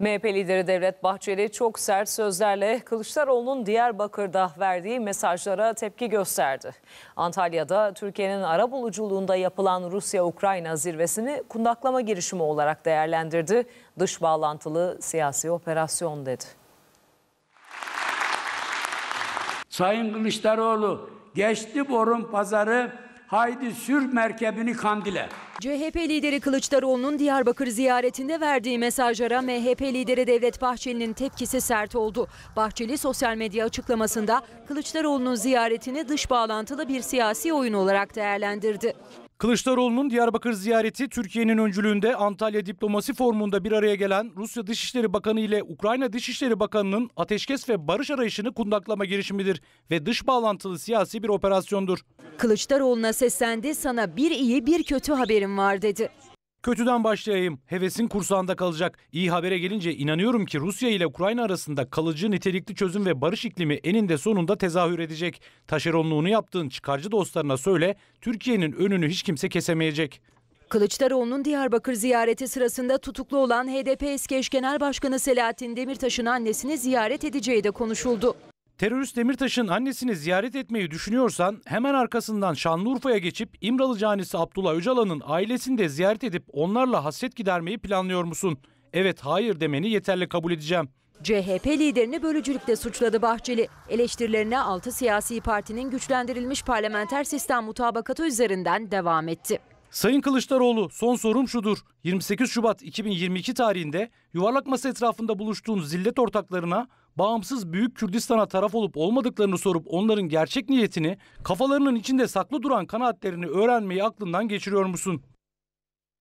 MHP lideri Devlet Bahçeli çok sert sözlerle Kılıçdaroğlu'nun Diyarbakır'da verdiği mesajlara tepki gösterdi. Antalya'da Türkiye'nin ara buluculuğunda yapılan Rusya-Ukrayna zirvesini kundaklama girişimi olarak değerlendirdi. Dış bağlantılı siyasi operasyon dedi. Sayın Kılıçdaroğlu geçti borun pazarı haydi sür merkebini kandile. CHP lideri Kılıçdaroğlu'nun Diyarbakır ziyaretinde verdiği mesajlara MHP lideri Devlet Bahçeli'nin tepkisi sert oldu. Bahçeli sosyal medya açıklamasında Kılıçdaroğlu'nun ziyaretini dış bağlantılı bir siyasi oyun olarak değerlendirdi. Kılıçdaroğlu'nun Diyarbakır ziyareti Türkiye'nin öncülüğünde Antalya Diplomasi Forumu'nda bir araya gelen Rusya Dışişleri Bakanı ile Ukrayna Dışişleri Bakanı'nın ateşkes ve barış arayışını kundaklama girişimidir ve dış bağlantılı siyasi bir operasyondur. Kılıçdaroğlu'na seslendi sana bir iyi bir kötü haberim var dedi. Kötüden başlayayım. Hevesin kursağında kalacak. İyi habere gelince inanıyorum ki Rusya ile Ukrayna arasında kalıcı nitelikli çözüm ve barış iklimi eninde sonunda tezahür edecek. Taşeronluğunu yaptığın çıkarcı dostlarına söyle, Türkiye'nin önünü hiç kimse kesemeyecek. Kılıçdaroğlu'nun Diyarbakır ziyareti sırasında tutuklu olan HDP eski eş genel başkanı Selahattin Demirtaş'ın annesini ziyaret edeceği de konuşuldu. Terörist Demirtaş'ın annesini ziyaret etmeyi düşünüyorsan hemen arkasından Şanlıurfa'ya geçip İmralı canisi Abdullah Öcalan'ın ailesini de ziyaret edip onlarla hasret gidermeyi planlıyor musun? Evet hayır demeni yeterli kabul edeceğim. CHP liderini bölücülükte suçladı Bahçeli. Eleştirilerine 6 siyasi partinin güçlendirilmiş parlamenter sistem mutabakatı üzerinden devam etti. Sayın Kılıçdaroğlu son sorum şudur. 28 Şubat 2022 tarihinde yuvarlak masa etrafında buluştuğun zillet ortaklarına bağımsız Büyük Kürdistan'a taraf olup olmadıklarını sorup onların gerçek niyetini kafalarının içinde saklı duran kanaatlerini öğrenmeyi aklından geçiriyor musun?